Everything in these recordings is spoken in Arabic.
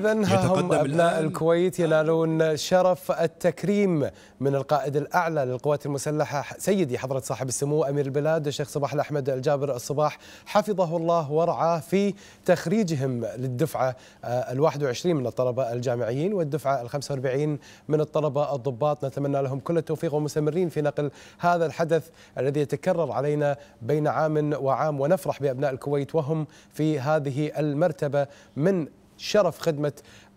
إذا ها هم أبناء الكويت ينالون شرف التكريم من القائد الأعلى للقوات المسلحة سيدي حضرة صاحب السمو أمير البلاد الشيخ صباح الأحمد الجابر الصباح حفظه الله ورعاه في تخريجهم للدفعة آه، ال21 من الطلبة الجامعيين والدفعة ال45 من الطلبة الضباط نتمنى لهم كل التوفيق ومستمرين في نقل هذا الحدث الذي يتكرر علينا بين عام وعام ونفرح بأبناء الكويت وهم في هذه المرتبة من شرف خدمة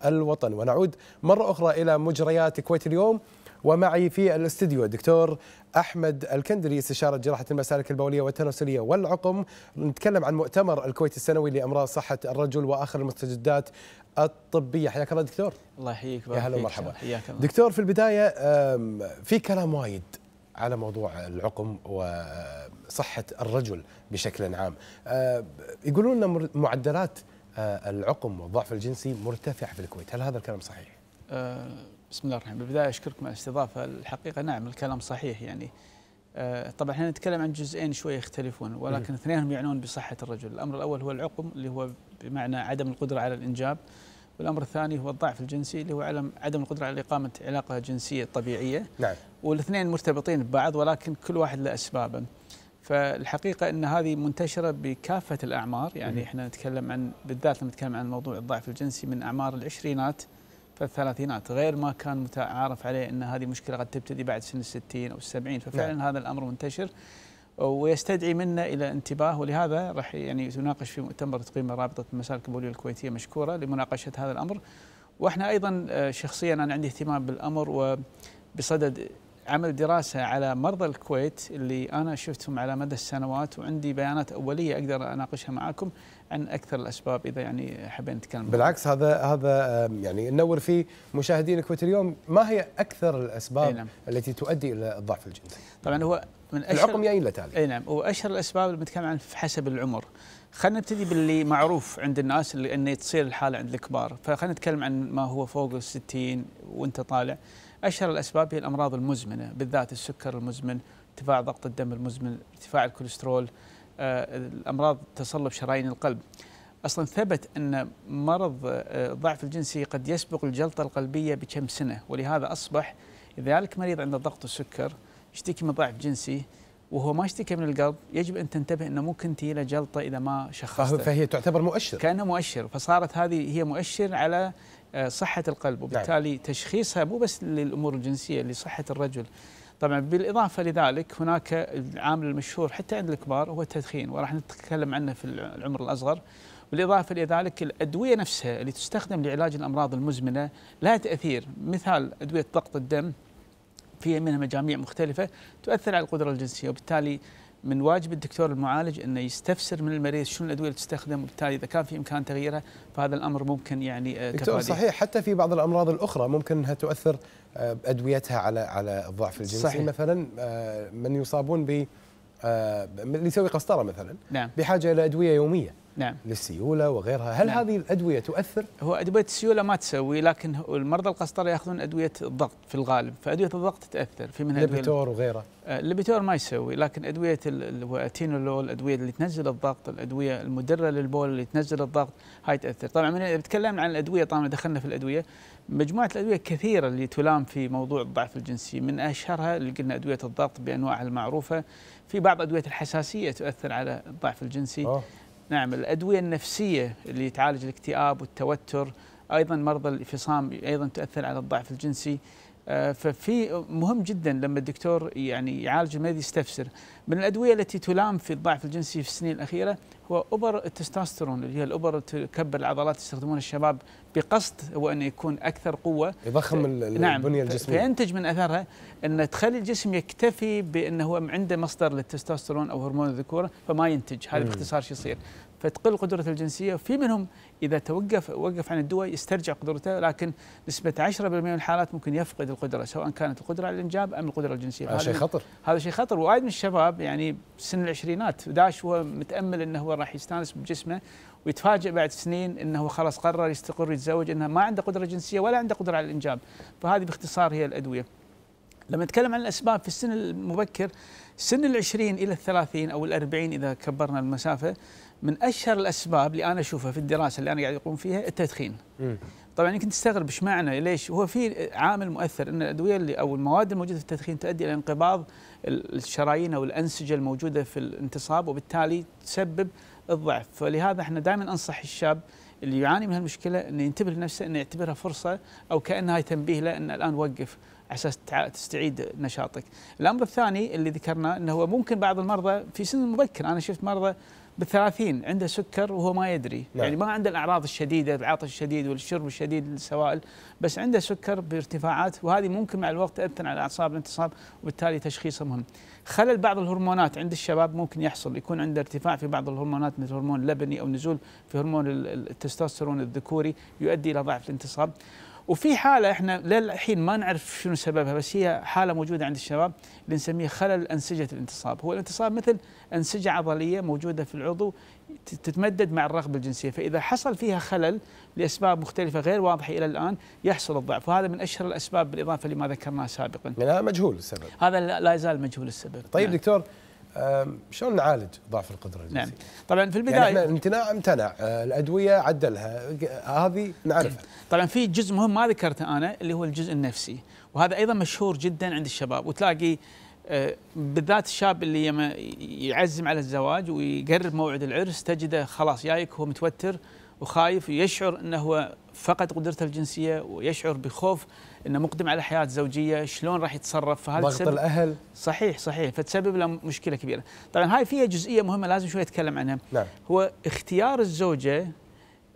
الوطن ونعود مرة أخرى إلى مجريات كويت اليوم ومعي في الاستديو الدكتور احمد الكندري استشاره جراحه المسالك البوليه والتناسليه والعقم نتكلم عن مؤتمر الكويت السنوي لامراض صحه الرجل واخر المستجدات الطبيه حياك الله دكتور الله يحييك يا هلا ومرحبا حياك الله دكتور في البدايه في كلام وايد على موضوع العقم وصحه الرجل بشكل عام يقولون لنا معدلات آه، العقم والضعف الجنسي مرتفع في الكويت هل هذا الكلام صحيح؟ آه، بسم الله الرحمن الرحيم بالبداية أشكركم على الاستضافة الحقيقة نعم الكلام صحيح يعني آه، طبعا احنا نتكلم عن جزئين شوي يختلفون ولكن اثنينهم يعنون بصحة الرجل الأمر الأول هو العقم اللي هو بمعنى عدم القدرة على الإنجاب والامر الثاني هو الضعف الجنسي اللي هو عدم القدره على اقامه علاقه جنسيه طبيعيه نعم والاثنين مرتبطين ببعض ولكن كل واحد له اسبابه فالحقيقه ان هذه منتشره بكافه الاعمار يعني احنا نتكلم عن بالذات لما نتكلم عن موضوع الضعف الجنسي من اعمار العشرينات فالثلاثينات غير ما كان متعارف عليه ان هذه مشكله قد تبتدي بعد سن الستين او السبعين ففعلا نعم. هذا الامر منتشر ويستدعي منا الى انتباه ولهذا راح يعني تناقش في مؤتمر تقيمه رابطه المسالك البوليه الكويتيه مشكوره لمناقشه هذا الامر واحنا ايضا آه، شخصيا انا عندي اهتمام بالامر وبصدد عمل دراسة على مرضى الكويت اللي أنا شفتهم على مدى السنوات وعندي بيانات أولية أقدر أناقشها معاكم عن أكثر الأسباب إذا يعني حابين نتكلم بالعكس هذا هذا يعني ننور فيه مشاهدين الكويت اليوم ما هي أكثر الأسباب نعم. التي تؤدي إلى الضعف الجنسي طبعا هو من أشهر العقم يأين لتالي أي نعم وأشهر الأسباب اللي بنتكلم عن حسب العمر خلينا نبتدي باللي معروف عند الناس اللي أنه تصير الحالة عند الكبار فخلينا نتكلم عن ما هو فوق الستين وأنت طالع أشهر الأسباب هي الأمراض المزمنة بالذات السكر المزمن ارتفاع ضغط الدم المزمن ارتفاع الكوليسترول آه، الأمراض تصلب شرايين القلب اصلا ثبت ان مرض الضعف آه، الجنسي قد يسبق الجلطه القلبيه بكم سنه ولهذا اصبح اذا لك مريض عنده ضغط السكر يشتكي من ضعف جنسي وهو ما اشتكى من القلب يجب ان تنتبه انه ممكن تجي له جلطه اذا ما شخصته فهي تعتبر مؤشر كانها مؤشر فصارت هذه هي مؤشر على آه، صحة القلب نعم. وبالتالي نعم. تشخيصها مو بس للأمور الجنسية لصحة الرجل طبعا بالإضافة لذلك هناك العامل المشهور حتى عند الكبار هو التدخين وراح نتكلم عنه في العمر الأصغر بالإضافة إلى ذلك الأدوية نفسها اللي تستخدم لعلاج الأمراض المزمنة لها تأثير مثال أدوية ضغط الدم فيها منها مجاميع مختلفة تؤثر على القدرة الجنسية وبالتالي من واجب الدكتور المعالج انه يستفسر من المريض شنو الادويه اللي تستخدم وبالتالي اذا كان في امكان تغييرها فهذا الامر ممكن يعني آه، دكتور صحيح حتى في بعض الامراض الاخرى ممكن انها تؤثر آه، ادويتها على على الضعف الجنسي صحيح. مثلا آه، من يصابون ب اللي يسوي قسطره مثلا نعم. بحاجه الى ادويه يوميه نعم للسيوله وغيرها، هل نعم. هذه الادويه تؤثر؟ هو ادويه السيوله ما تسوي لكن المرضى القسطرة ياخذون ادويه الضغط في الغالب، فادويه الضغط تاثر في منها الليبيتور وغيره آه، الليبيتور ما يسوي لكن ادويه الاتينولول، الادويه اللي تنزل الضغط، الادويه المدره للبول اللي تنزل الضغط هاي تاثر، طبعا اذا تكلمنا عن الادويه طالما دخلنا في الادويه مجموعه الادويه كثيره اللي تلام في موضوع الضعف الجنسي، من اشهرها اللي قلنا ادويه الضغط بانواعها المعروفه، في بعض ادويه الحساسيه تؤثر على الضعف الجنسي أوه. نعم الأدوية النفسية اللي تعالج الاكتئاب والتوتر أيضا مرضى الانفصام أيضا تؤثر على الضعف الجنسي آه، ففي مهم جدا لما الدكتور يعني يعالج المريض يستفسر من الادويه التي تلام في الضعف الجنسي في السنين الاخيره هو اوبر التستوستيرون اللي هي الاوبر تكبر العضلات يستخدمونها الشباب بقصد هو انه يكون اكثر قوه يضخم آه، نعم البنيه الجسميه فينتج من اثرها ان تخلي الجسم يكتفي بانه هو عنده مصدر للتستوستيرون او هرمون الذكوره فما ينتج هذا باختصار شو يصير فتقل قدرته الجنسية في منهم إذا توقف وقف عن الدواء يسترجع قدرته لكن نسبة 10% من الحالات ممكن يفقد القدرة سواء كانت القدرة على الإنجاب أم القدرة الجنسية هذا شيء خطر هذا شيء خطر ووايد من الشباب يعني سن العشرينات داش هو متأمل أنه هو راح يستانس بجسمه ويتفاجئ بعد سنين أنه هو خلاص قرر يستقر يتزوج أنه ما عنده قدرة جنسية ولا عنده قدرة على الإنجاب فهذه باختصار هي الأدوية لما نتكلم عن الأسباب في السن المبكر سن العشرين إلى الثلاثين أو الأربعين إذا كبرنا المسافة من اشهر الاسباب اللي انا اشوفها في الدراسه اللي انا قاعد اقوم فيها التدخين. م. طبعا يمكن تستغرب ايش معنى ليش هو في عامل مؤثر ان الادويه اللي او المواد الموجوده في التدخين تؤدي الى انقباض الشرايين او الانسجه الموجوده في الانتصاب وبالتالي تسبب الضعف فلهذا احنا دائما انصح الشاب اللي يعاني من هالمشكله انه ينتبه لنفسه انه يعتبرها فرصه او كانها تنبيه له انه الان وقف على اساس تستعيد نشاطك. الامر الثاني اللي ذكرناه انه هو ممكن بعض المرضى في سن مبكر انا شفت مرضى بالثلاثين عنده سكر وهو ما يدري نعم. يعني ما عنده الأعراض الشديدة العطش الشديد والشرب الشديد للسوائل بس عنده سكر بارتفاعات وهذه ممكن مع الوقت تأثر على أعصاب الانتصاب وبالتالي تشخيصه مهم خلل بعض الهرمونات عند الشباب ممكن يحصل يكون عنده ارتفاع في بعض الهرمونات مثل هرمون اللبني أو نزول في هرمون التستوستيرون الذكوري يؤدي إلى ضعف الانتصاب وفي حاله احنا للحين ما نعرف شنو سببها بس هي حاله موجوده عند الشباب اللي نسميه خلل انسجه الانتصاب، هو الانتصاب مثل انسجه عضليه موجوده في العضو تتمدد مع الرغبه الجنسيه، فاذا حصل فيها خلل لاسباب مختلفه غير واضحه الى الان يحصل الضعف، وهذا من اشهر الاسباب بالاضافه لما ذكرناه سابقا. لا مجهول السبب. هذا لا يزال مجهول السبب. طيب نعم. دكتور شلون نعالج ضعف القدره الجنسيه؟ نعم طبعا في البدايه يعني الامتناع امتنع آه، الادويه عدلها هذه نعرفها إيه. طبعا في جزء مهم ما ذكرته انا اللي هو الجزء النفسي وهذا ايضا مشهور جدا عند الشباب وتلاقي آه، بالذات الشاب اللي يعزم على الزواج ويقرب موعد العرس تجده خلاص جايك هو متوتر وخايف ويشعر انه هو فقد قدرته الجنسيه ويشعر بخوف انه مقدم على حياه زوجيه شلون راح يتصرف فهذا ضغط الاهل صحيح صحيح فتسبب له مشكله كبيره طبعا هاي فيها جزئيه مهمه لازم شوي اتكلم عنها نعم. هو اختيار الزوجه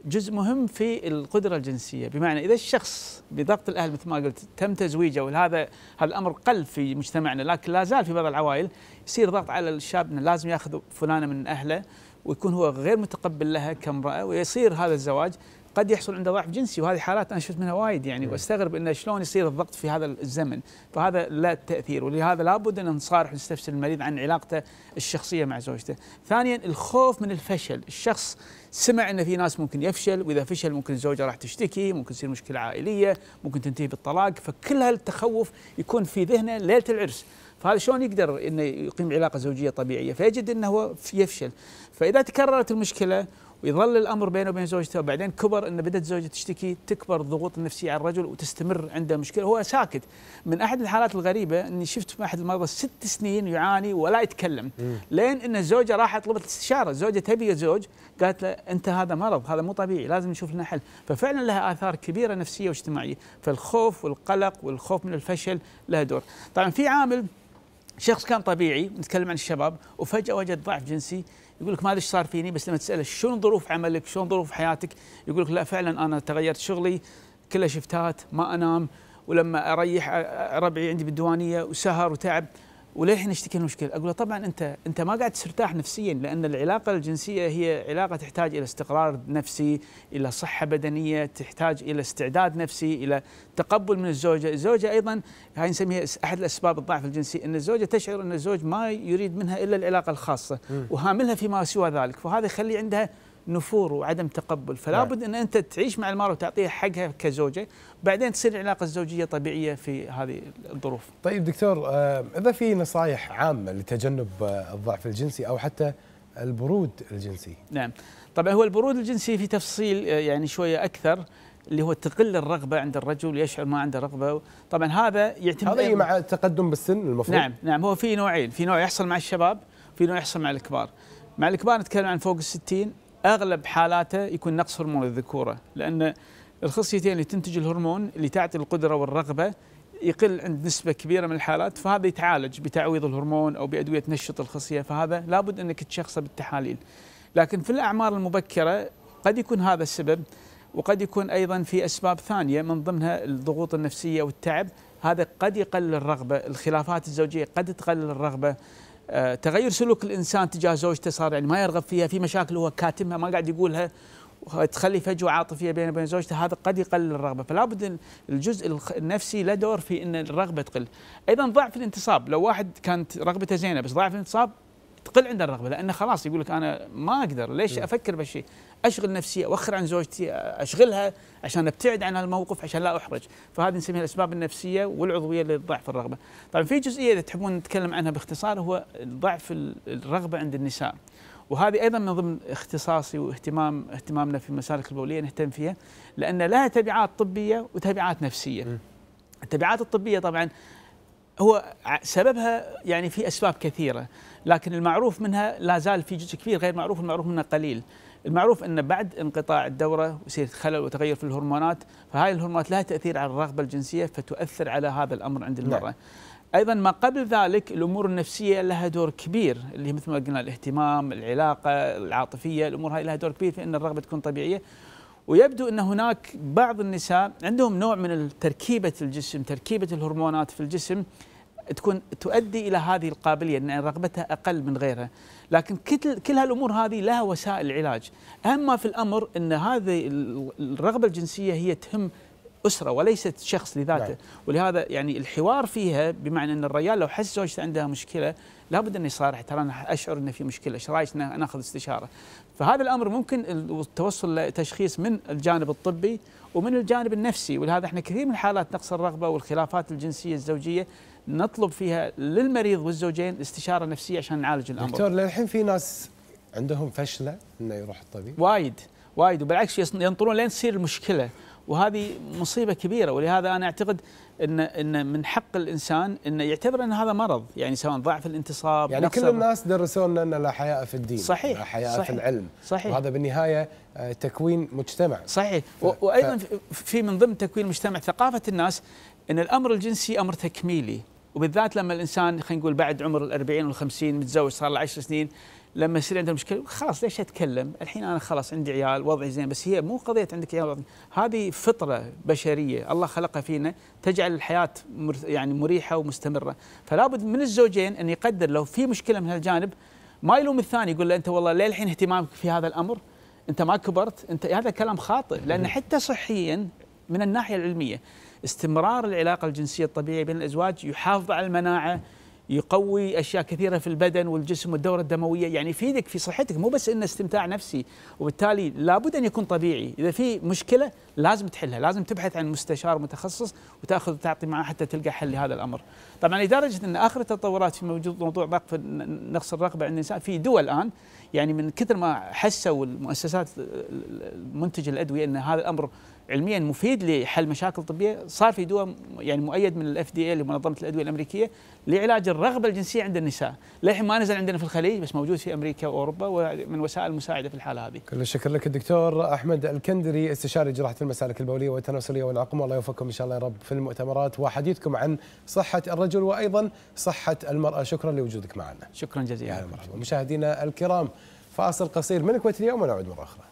جزء مهم في القدرة الجنسية بمعنى إذا الشخص بضغط الأهل مثل ما قلت تم تزويجه وهذا هذا الأمر قل في مجتمعنا لكن لا زال في بعض العوائل يصير ضغط على الشاب أنه لازم يأخذ فلانة من أهله ويكون هو غير متقبل لها كامرأة ويصير هذا الزواج قد يحصل عنده ضعف جنسي وهذه حالات انا شفت منها وايد يعني نعم. واستغرب انه شلون يصير الضغط في هذا الزمن فهذا لا تاثير ولهذا لابد ان نصارح ونستفسر المريض عن علاقته الشخصيه مع زوجته. ثانيا الخوف من الفشل، الشخص سمع ان في ناس ممكن يفشل واذا فشل ممكن الزوجه راح تشتكي، ممكن تصير مشكله عائليه، ممكن تنتهي بالطلاق، فكل هالتخوف يكون في ذهنه ليله العرس. فهذا شلون يقدر انه يقيم علاقه زوجيه طبيعيه؟ فيجد انه هو يفشل. فاذا تكررت المشكله ويظل الامر بينه وبين زوجته وبعدين كبر ان بدات زوجته تشتكي تكبر الضغوط النفسيه على الرجل وتستمر عنده مشكله هو ساكت من احد الحالات الغريبه اني شفت احد المرضى ست سنين يعاني ولا يتكلم لين ان الزوجه راحت طلبت الاستشاره الزوجه تبي زوج قالت له انت هذا مرض هذا مو طبيعي لازم نشوف لنا حل ففعلا لها اثار كبيره نفسيه واجتماعيه فالخوف والقلق والخوف من الفشل لها دور طبعا في عامل شخص كان طبيعي نتكلم عن الشباب وفجاه وجد ضعف جنسي يقول لك ما ادري ايش صار فيني بس لما تساله شلون ظروف عملك شلون ظروف حياتك يقول لك لا فعلا انا تغيرت شغلي كله شفتات ما انام ولما اريح ربعي عندي بالديوانيه وسهر وتعب وليه نشتكي المشكله؟ اقول له طبعا انت انت ما قاعد ترتاح نفسيا لان العلاقه الجنسيه هي علاقه تحتاج الى استقرار نفسي، الى صحه بدنيه، تحتاج الى استعداد نفسي، الى تقبل من الزوجه، الزوجه ايضا هاي نسميها احد الاسباب الضعف الجنسي ان الزوجه تشعر ان الزوج ما يريد منها الا العلاقه الخاصه وهاملها فيما سوى ذلك، فهذا يخلي عندها نفور وعدم تقبل فلا نعم. بد ان انت تعيش مع المراه وتعطيها حقها كزوجه بعدين تصير العلاقه الزوجيه طبيعيه في هذه الظروف طيب دكتور آه، اذا في نصائح عامه لتجنب آه، الضعف الجنسي او حتى البرود الجنسي نعم طبعا هو البرود الجنسي في تفصيل آه، يعني شويه اكثر اللي هو تقل الرغبة عند الرجل يشعر ما عنده رغبة طبعا هذا يعتمد هذا مع التقدم بالسن المفروض نعم نعم هو في نوعين في نوع يحصل مع الشباب في نوع يحصل مع الكبار مع الكبار نتكلم عن فوق الستين اغلب حالاته يكون نقص هرمون الذكوره لان الخصيتين اللي تنتج الهرمون اللي تعطي القدره والرغبه يقل عند نسبه كبيره من الحالات فهذا يتعالج بتعويض الهرمون او بادويه تنشط الخصيه فهذا لابد انك تشخصه بالتحاليل لكن في الاعمار المبكره قد يكون هذا السبب وقد يكون ايضا في اسباب ثانيه من ضمنها الضغوط النفسيه والتعب هذا قد يقلل الرغبه الخلافات الزوجيه قد تقلل الرغبه آه، تغير سلوك الانسان تجاه زوجته صار يعني ما يرغب فيها في مشاكل هو كاتمها ما قاعد يقولها تخلي فجوه عاطفيه بينه وبين زوجته هذا قد يقلل الرغبه فلا بد الجزء النفسي له دور في ان الرغبه تقل ايضا ضعف الانتصاب لو واحد كانت رغبته زينه بس ضعف الانتصاب تقل عنده الرغبه لانه خلاص يقول لك انا ما اقدر ليش م. افكر بهالشيء؟ اشغل نفسي اوخر عن زوجتي اشغلها عشان ابتعد عن الموقف عشان لا احرج، فهذه نسميها الاسباب النفسيه والعضويه لضعف الرغبه. طبعا في جزئيه اذا تحبون نتكلم عنها باختصار هو ضعف الرغبه عند النساء. وهذه ايضا من ضمن اختصاصي واهتمام اهتمامنا في المسالك البوليه نهتم فيها لان لها تبعات طبيه وتبعات نفسيه. م. التبعات الطبية طبعا هو سببها يعني في اسباب كثيره لكن المعروف منها لا زال في جزء كبير غير معروف المعروف منها قليل المعروف ان بعد انقطاع الدوره يصير خلل وتغير في الهرمونات فهاي الهرمونات لها تاثير على الرغبه الجنسيه فتؤثر على هذا الامر عند نعم. المراه نعم. ايضا ما قبل ذلك الامور النفسيه لها دور كبير اللي مثل ما قلنا الاهتمام العلاقه العاطفيه الامور هاي لها دور كبير في ان الرغبه تكون طبيعيه ويبدو ان هناك بعض النساء عندهم نوع من تركيبه الجسم، تركيبه الهرمونات في الجسم تكون تؤدي الى هذه القابليه ان رغبتها اقل من غيرها، لكن كل هالامور هذه لها وسائل علاج، اهم ما في الامر ان هذه الرغبه الجنسيه هي تهم اسره وليست شخص لذاته، نعم. ولهذا يعني الحوار فيها بمعنى ان الرجال لو حس زوجته عندها مشكله لابد انه يصارح ترى انا اشعر ان في مشكله، ايش رايك ناخذ استشاره؟ فهذا الامر ممكن التوصل لتشخيص من الجانب الطبي ومن الجانب النفسي ولهذا احنا كثير من حالات نقص الرغبه والخلافات الجنسيه الزوجيه نطلب فيها للمريض والزوجين استشاره نفسيه عشان نعالج الامر. دكتور للحين في ناس عندهم فشله انه يروح الطبيب؟ وايد وايد وبالعكس ينطرون لين تصير المشكله وهذه مصيبه كبيره ولهذا انا اعتقد ان ان من حق الانسان انه يعتبر ان هذا مرض يعني سواء ضعف الانتصاب يعني كل الناس درسونا ان لا حياء في الدين صحيح لا حياء صحيح في العلم صحيح وهذا بالنهايه آه، تكوين مجتمع صحيح ف... وايضا في من ضمن تكوين المجتمع ثقافه الناس ان الامر الجنسي امر تكميلي وبالذات لما الانسان خلينا نقول بعد عمر ال 40 وال 50 متزوج صار له 10 سنين لما يصير عندها مشكله خلاص ليش اتكلم؟ الحين انا خلاص عندي عيال وضعي زين بس هي مو قضيه عندك عيال وضعي هذه فطره بشريه الله خلقها فينا تجعل الحياه يعني مريحه ومستمره فلا بد من الزوجين ان يقدر لو في مشكله من هالجانب ما يلوم الثاني يقول له انت والله ليه الحين اهتمامك في هذا الامر؟ انت ما كبرت انت هذا كلام خاطئ لان حتى صحيا من الناحيه العلميه استمرار العلاقه الجنسيه الطبيعيه بين الازواج يحافظ على المناعه يقوي اشياء كثيره في البدن والجسم والدوره الدمويه يعني يفيدك في صحتك مو بس انه استمتاع نفسي وبالتالي لابد ان يكون طبيعي اذا في مشكله لازم تحلها لازم تبحث عن مستشار متخصص وتاخذ وتعطي معه حتى تلقى حل لهذا الامر طبعا لدرجه ان اخر التطورات في موضوع ضعف نقص الرقبه عند النساء في دول الان يعني من كثر ما حسوا المؤسسات المنتجه الادويه ان هذا الامر علميا مفيد لحل مشاكل طبيه صار في دواء يعني مؤيد من الاف دي اي لمنظمه الادويه الامريكيه لعلاج الرغبه الجنسيه عند النساء، للحين ما نزل عندنا في الخليج بس موجود في امريكا واوروبا ومن وسائل مساعده في الحاله هذه. كل الشكر لك الدكتور احمد الكندري استشاري جراحه المسالك البوليه والتناسليه والعقم الله يوفقكم ان شاء الله يا رب في المؤتمرات وحديثكم عن صحه الرجل وايضا صحه المراه، شكرا لوجودك معنا. شكرا جزيلا. يا مرحبا مشاهدينا الكرام فاصل قصير من الكويت اليوم ونعود مره اخرى.